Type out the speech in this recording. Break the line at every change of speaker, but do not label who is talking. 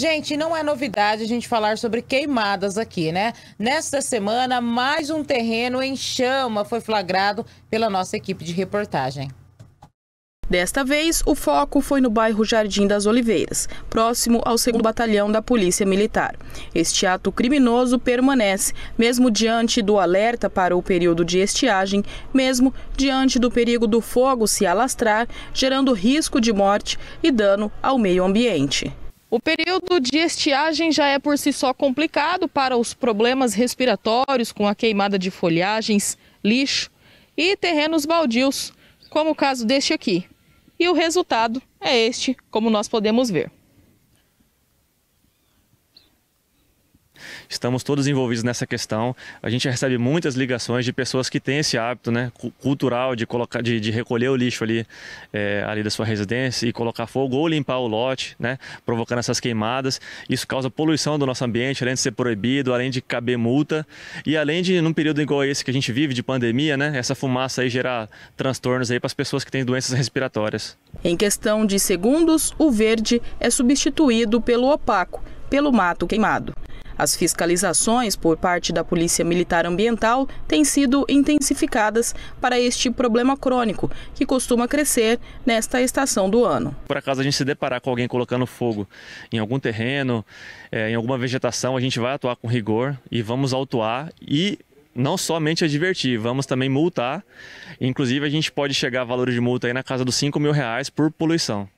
Gente, não é novidade a gente falar sobre queimadas aqui, né? Nesta semana, mais um terreno em chama foi flagrado pela nossa equipe de reportagem. Desta vez, o foco foi no bairro Jardim das Oliveiras, próximo ao 2 Batalhão da Polícia Militar. Este ato criminoso permanece, mesmo diante do alerta para o período de estiagem, mesmo diante do perigo do fogo se alastrar, gerando risco de morte e dano ao meio ambiente. O período de estiagem já é por si só complicado para os problemas respiratórios, com a queimada de folhagens, lixo e terrenos baldios, como o caso deste aqui. E o resultado é este, como nós podemos ver.
estamos todos envolvidos nessa questão. A gente recebe muitas ligações de pessoas que têm esse hábito né, cultural de, colocar, de, de recolher o lixo ali, é, ali da sua residência e colocar fogo ou limpar o lote, né, provocando essas queimadas. Isso causa poluição do nosso ambiente, além de ser proibido, além de caber multa e além de, num período igual esse que a gente vive de pandemia, né, essa fumaça aí gerar transtornos aí para as pessoas que têm doenças respiratórias.
Em questão de segundos, o verde é substituído pelo opaco, pelo mato queimado. As fiscalizações por parte da Polícia Militar Ambiental têm sido intensificadas para este problema crônico, que costuma crescer nesta estação do ano.
Por acaso a gente se deparar com alguém colocando fogo em algum terreno, eh, em alguma vegetação, a gente vai atuar com rigor e vamos autuar e não somente advertir, vamos também multar. Inclusive, a gente pode chegar a valores de multa aí na casa dos 5 mil reais por poluição.